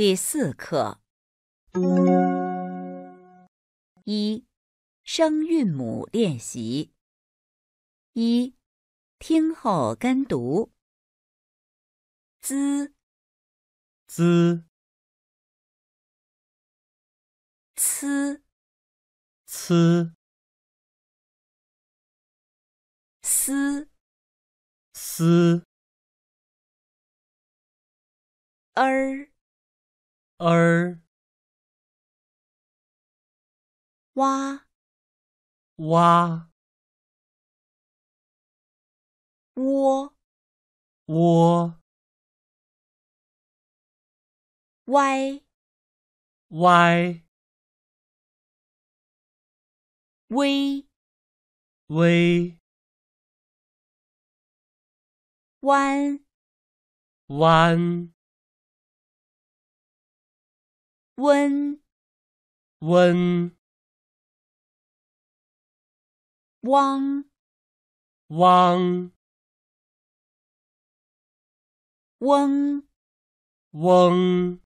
第四课，一声韵母练习。一听后跟读：z z c c s s 儿。儿，哇，哇，窝，窝，歪，歪，微，微，弯，弯。嗡，嗡，汪，汪，嗡，嗡。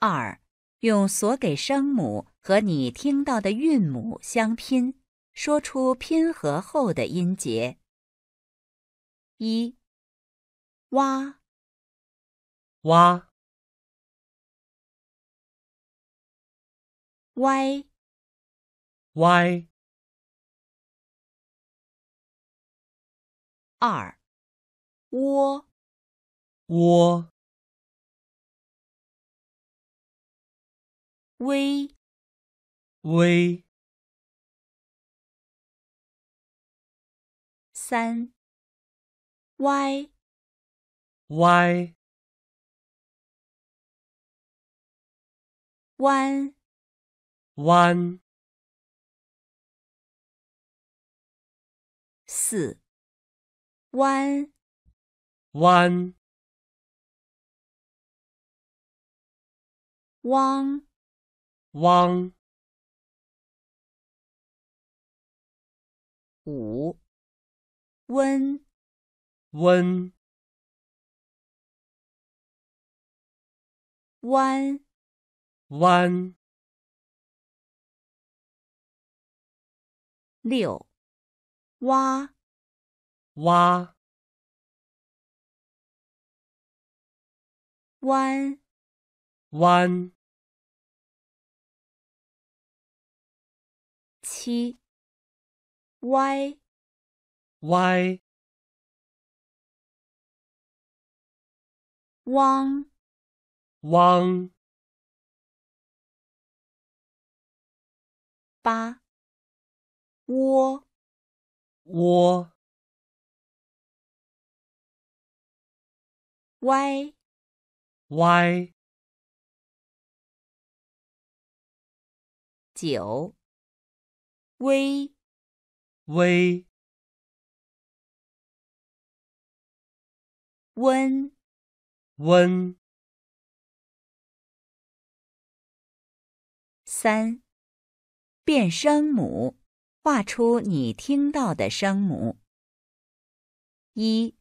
二，用所给声母和你听到的韵母相拼，说出拼合后的音节。一，哇，哇。歪歪二窝窝微微三歪歪弯弯四弯弯汪汪五温温弯弯。六，哇哇。弯，弯，七，歪，歪，汪，汪，八。窝，窝，歪，歪，九，微，微，温，温，三，变声母。画出你听到的声母。一，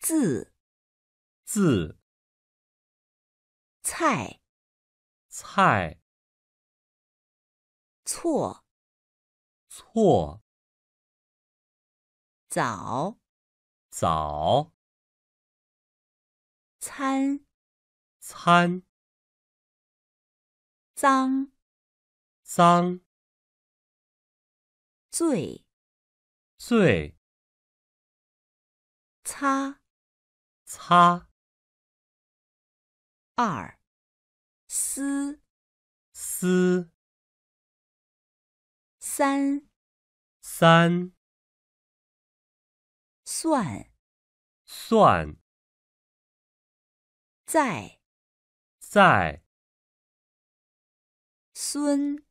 字，字，菜，菜，错，错，早，早，餐，餐，脏，脏。醉，醉。擦擦，二思思，三三，算算，在在，孙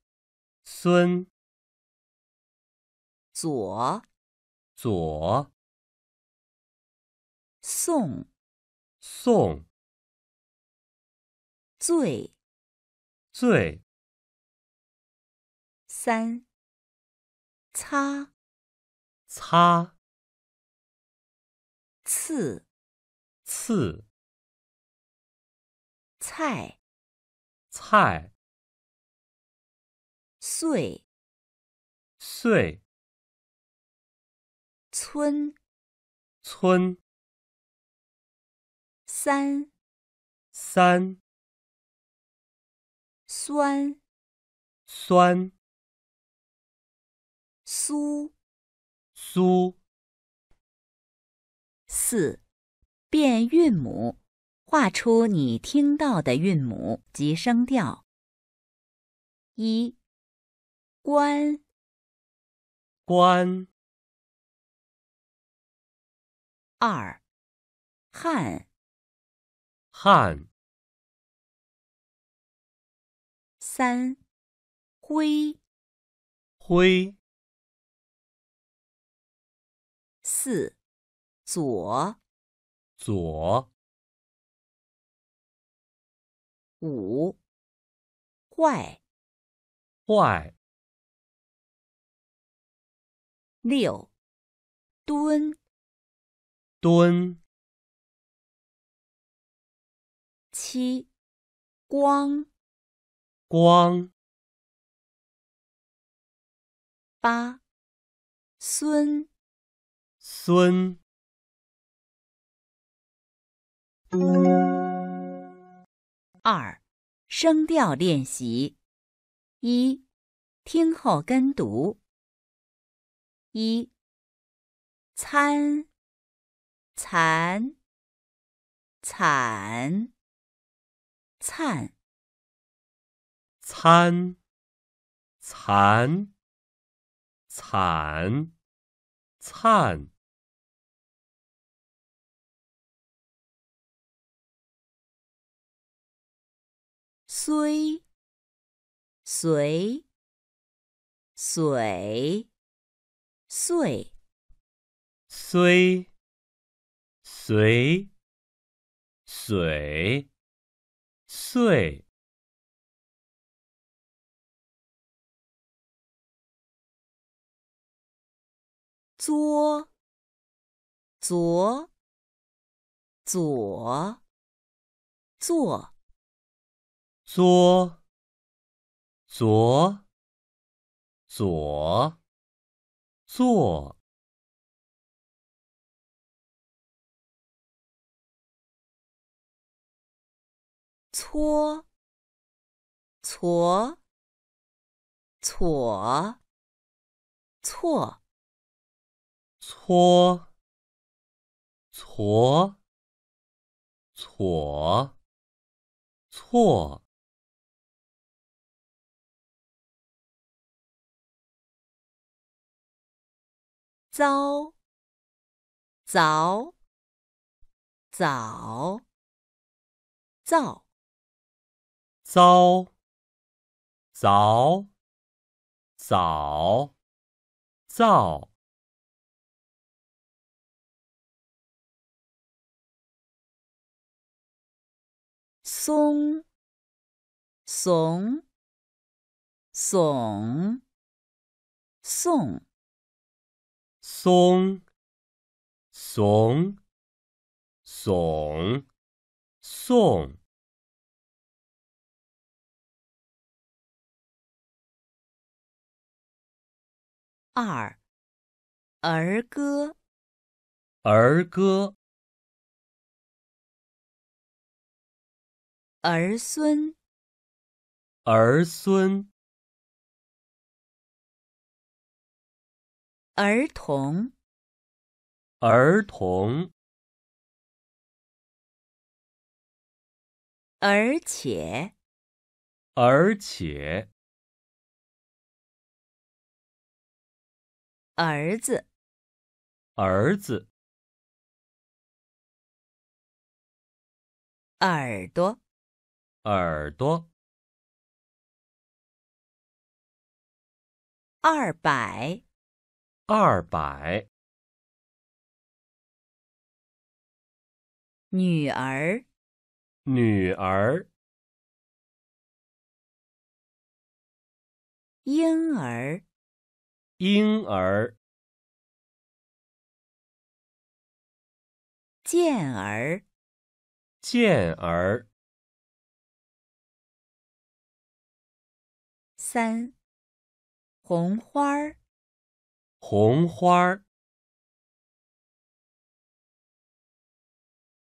孙。左，左。送，送。醉，醉。三，擦，擦。刺，刺。菜，菜。碎，碎。村，村。三，三。酸，酸。苏，苏。四，变韵母，画出你听到的韵母及声调。一，关，关。二，汉，汉。三，灰，灰。四，左，左。五，坏，坏。六，蹲。蹲。七光光八孙孙二声调练习一听后跟读一参。惨，惨、灿、餐，残、惨、灿，虽、随、水，碎，虽。随，水，碎，作，左，左，坐，作，左，左，坐。搓搓搓错，搓搓搓搓糟糟糟糟。凿，凿，早，造。松，怂，怂，送。松，怂，怂，送。二，儿歌，儿歌，儿孙，儿孙，儿童，儿童，而且，而且。儿子，儿子。耳朵，耳朵。二百，二百。女儿，女儿。婴儿。婴儿，健儿，健儿，三红花儿，红花儿，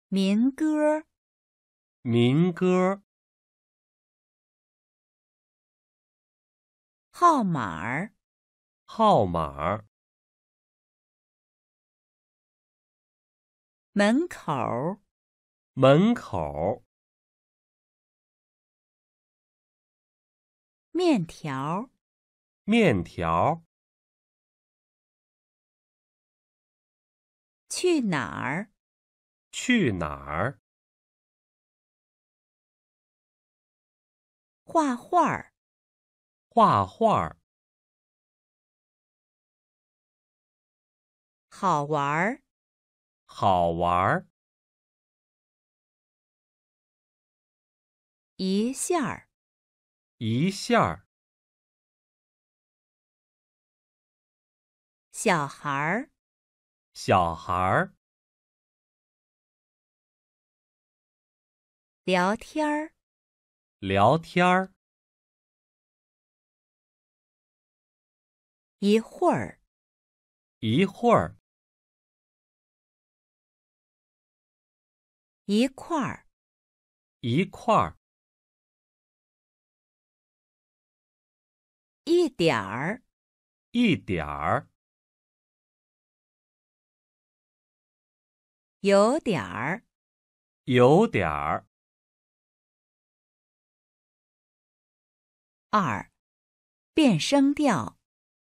民歌民歌号码儿。号码。门口。门口。面条。面条。去哪儿？去哪儿？画画儿。画画儿。好玩儿，好玩儿。一下儿，一下儿。小孩儿，小孩儿。聊天儿，聊天儿。一会儿，一会儿。一块儿，一块儿，一点儿，一点儿，有点儿，有点儿。二，变声调，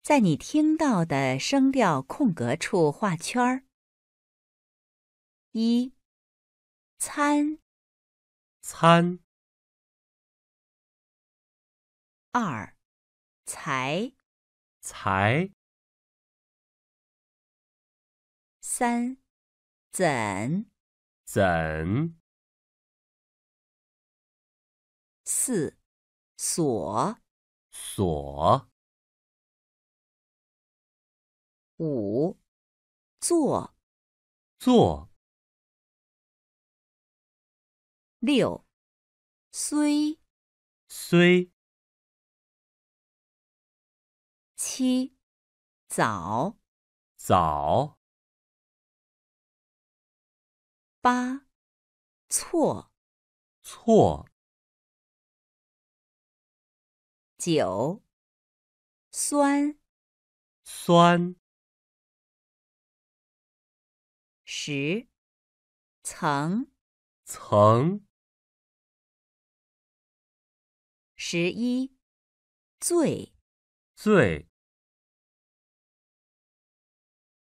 在你听到的声调空格处画圈儿。一。参参二才才三怎怎四锁锁五坐坐。六，虽，虽。七，早，早。八，错，错。九，酸，酸。十，层，层。十一，最，最。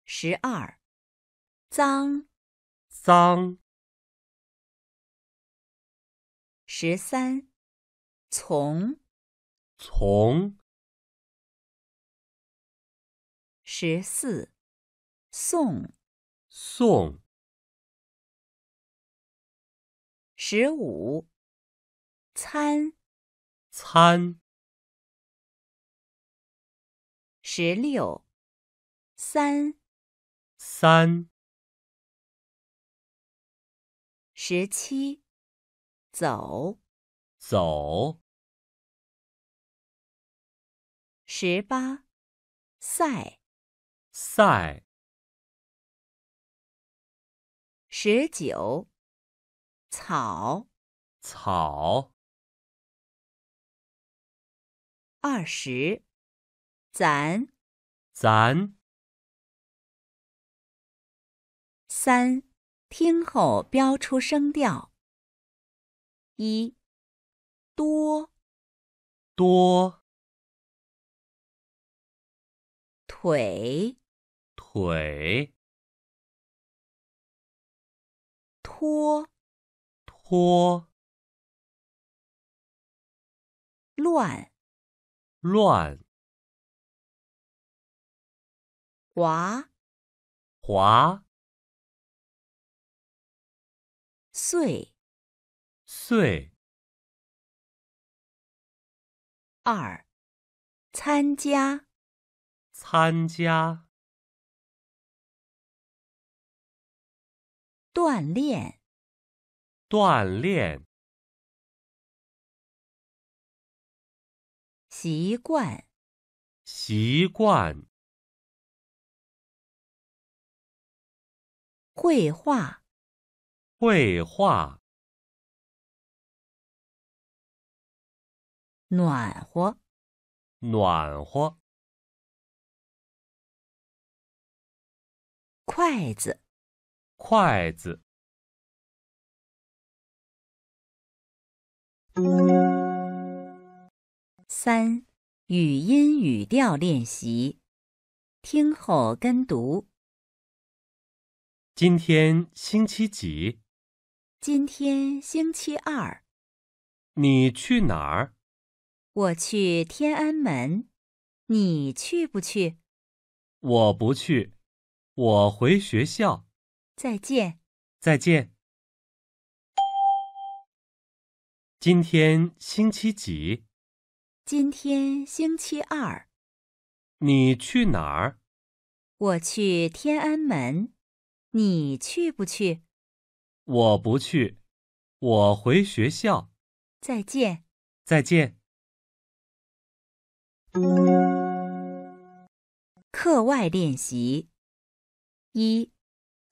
十二，脏，脏。十三，从，从。十四，送，送。十五，餐，餐。十六，三，三，十七，走，走，十八，赛，赛，十九，草，草。二十，咱，咱，三，听后标出声调。一，多，多，腿，腿，拖，拖，乱。乱滑滑碎碎二参加参加锻炼锻炼。习惯，习惯。绘画，绘画。暖和，暖和。筷子，筷子。三，语音语调练习，听后跟读。今天星期几？今天星期二。你去哪儿？我去天安门。你去不去？我不去，我回学校。再见。再见。今天星期几？今天星期二，你去哪儿？我去天安门，你去不去？我不去，我回学校。再见。再见。课外练习一，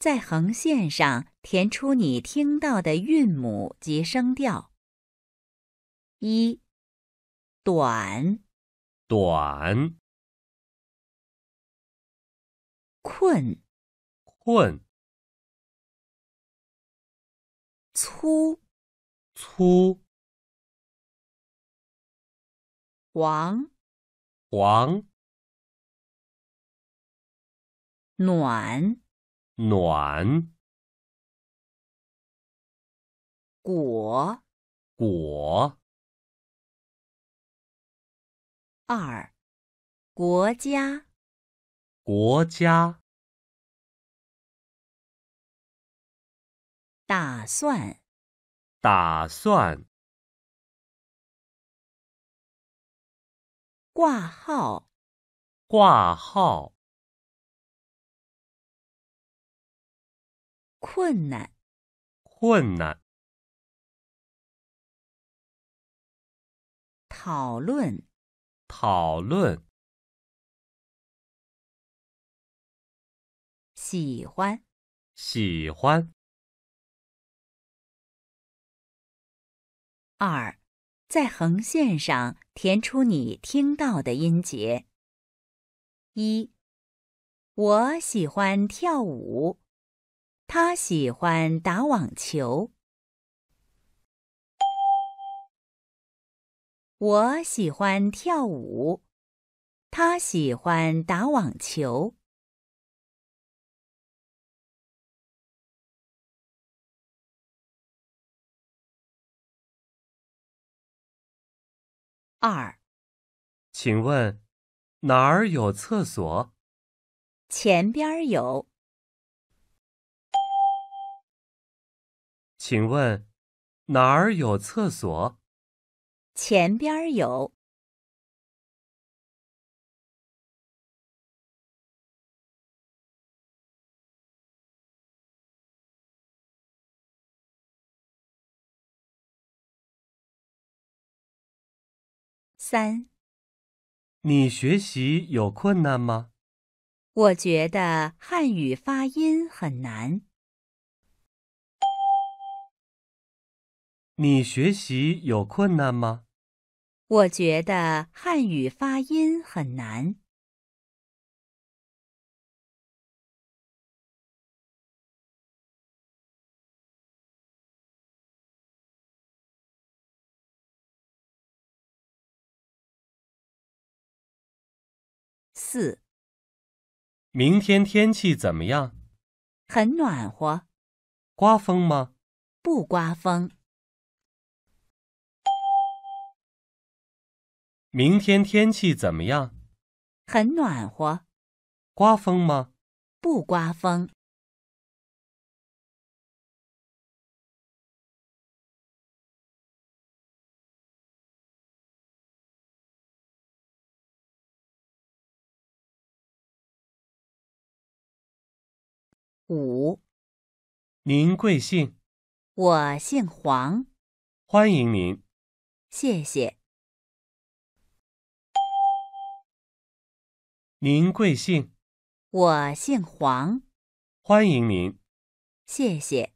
在横线上填出你听到的韵母及声调。一。短，短。困，困。粗，粗。黄，黄。暖，暖。果，果。二国家，国家打算，打算挂号，挂号困难，困难讨论。讨论，喜欢，喜欢。二，在横线上填出你听到的音节。一，我喜欢跳舞，他喜欢打网球。我喜欢跳舞，他喜欢打网球。二，请问哪儿有厕所？前边有。请问哪儿有厕所？前边有三。你学习有困难吗？我觉得汉语发音很难。你学习有困难吗？我觉得汉语发音很难。四。明天天气怎么样？很暖和。刮风吗？不刮风。明天天气怎么样？很暖和。刮风吗？不刮风。五。您贵姓？我姓黄。欢迎您。谢谢。您贵姓？我姓黄。欢迎您。谢谢。